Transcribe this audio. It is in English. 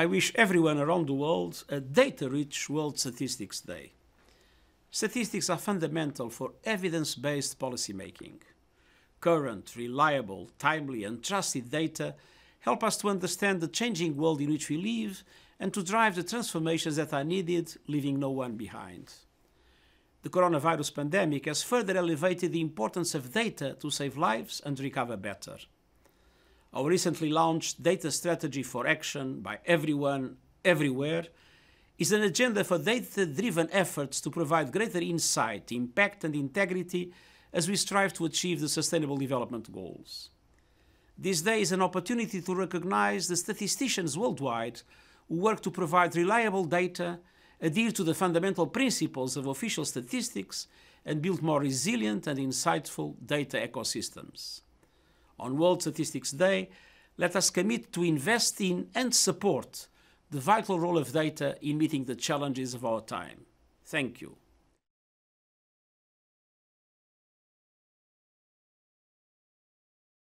I wish everyone around the world a data rich World Statistics Day. Statistics are fundamental for evidence based policymaking. Current, reliable, timely, and trusted data help us to understand the changing world in which we live and to drive the transformations that are needed, leaving no one behind. The coronavirus pandemic has further elevated the importance of data to save lives and recover better our recently launched Data Strategy for Action by Everyone, Everywhere, is an agenda for data driven efforts to provide greater insight, impact, and integrity as we strive to achieve the Sustainable Development Goals. This day is an opportunity to recognize the statisticians worldwide who work to provide reliable data, adhere to the fundamental principles of official statistics, and build more resilient and insightful data ecosystems on World Statistics Day, let us commit to invest in and support the vital role of data in meeting the challenges of our time. Thank you.